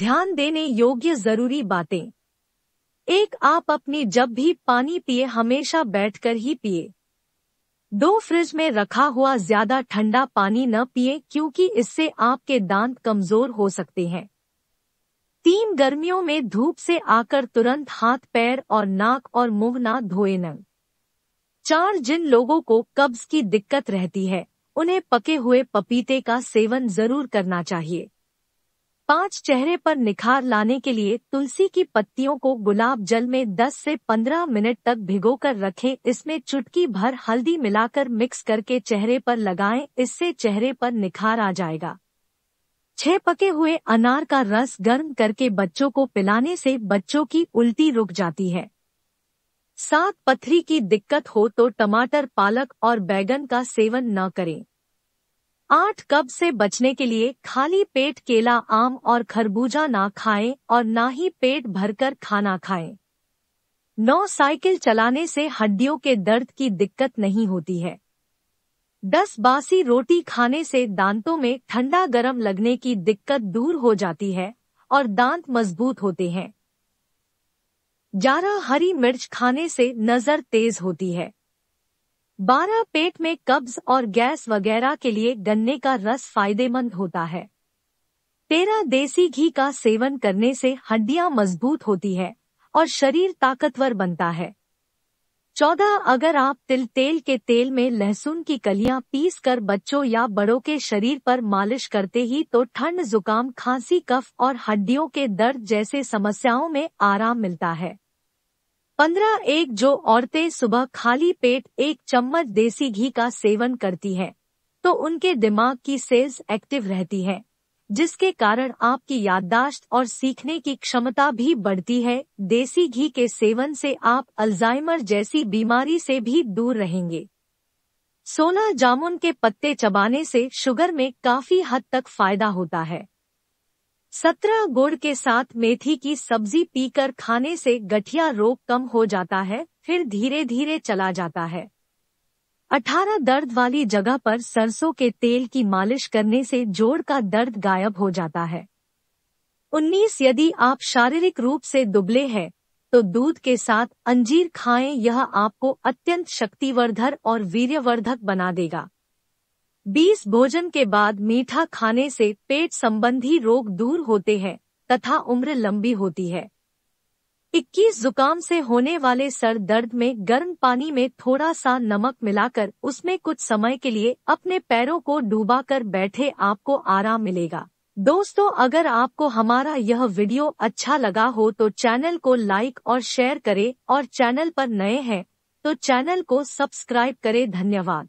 ध्यान देने योग्य जरूरी बातें एक आप अपनी जब भी पानी पिए हमेशा बैठकर ही पिए दो फ्रिज में रखा हुआ ज्यादा ठंडा पानी न पिए क्योंकि इससे आपके दांत कमजोर हो सकते हैं तीन गर्मियों में धूप से आकर तुरंत हाथ पैर और नाक और मुंह ना धोए न चार जिन लोगों को कब्ज की दिक्कत रहती है उन्हें पके हुए पपीते का सेवन जरूर करना चाहिए पांच चेहरे पर निखार लाने के लिए तुलसी की पत्तियों को गुलाब जल में 10 से 15 मिनट तक भिगोकर रखें इसमें चुटकी भर हल्दी मिलाकर मिक्स करके चेहरे पर लगाएं इससे चेहरे पर निखार आ जाएगा छह पके हुए अनार का रस गर्म करके बच्चों को पिलाने से बच्चों की उल्टी रुक जाती है सात पथरी की दिक्कत हो तो टमाटर पालक और बैगन का सेवन न करें आठ कब से बचने के लिए खाली पेट केला आम और खरबूजा ना खाएं और ना ही पेट भरकर खाना खाएं। नौ साइकिल चलाने से हड्डियों के दर्द की दिक्कत नहीं होती है दस बासी रोटी खाने से दांतों में ठंडा गरम लगने की दिक्कत दूर हो जाती है और दांत मजबूत होते हैं ग्यारह हरी मिर्च खाने से नज़र तेज होती है बारह पेट में कब्ज और गैस वगैरह के लिए गन्ने का रस फायदेमंद होता है तेरह देसी घी का सेवन करने से हड्डियां मजबूत होती है और शरीर ताकतवर बनता है चौदह अगर आप तिल तेल के तेल में लहसुन की कलियां पीस कर बच्चों या बड़ों के शरीर पर मालिश करते ही तो ठंड जुकाम खांसी कफ और हड्डियों के दर्द जैसे समस्याओं में आराम मिलता है पंद्रह एक जो औरतें सुबह खाली पेट एक चम्मच देसी घी का सेवन करती हैं, तो उनके दिमाग की सेल्स एक्टिव रहती हैं, जिसके कारण आपकी याददाश्त और सीखने की क्षमता भी बढ़ती है देसी घी के सेवन से आप अल्जाइमर जैसी बीमारी से भी दूर रहेंगे सोना जामुन के पत्ते चबाने से शुगर में काफी हद तक फायदा होता है सत्रह गुड़ के साथ मेथी की सब्जी पीकर खाने से गठिया रोग कम हो जाता है फिर धीरे धीरे चला जाता है अठारह दर्द वाली जगह पर सरसों के तेल की मालिश करने से जोड़ का दर्द गायब हो जाता है उन्नीस यदि आप शारीरिक रूप से दुबले हैं तो दूध के साथ अंजीर खाएं यह आपको अत्यंत शक्तिवर्धर और वीर्यवर्धक बना देगा बीस भोजन के बाद मीठा खाने से पेट संबंधी रोग दूर होते हैं तथा उम्र लंबी होती है इक्कीस जुकाम से होने वाले सर दर्द में गर्म पानी में थोड़ा सा नमक मिलाकर उसमें कुछ समय के लिए अपने पैरों को कर बैठे आपको आराम मिलेगा दोस्तों अगर आपको हमारा यह वीडियो अच्छा लगा हो तो चैनल को लाइक और शेयर करें और चैनल पर नए हैं तो चैनल को सब्सक्राइब करें धन्यवाद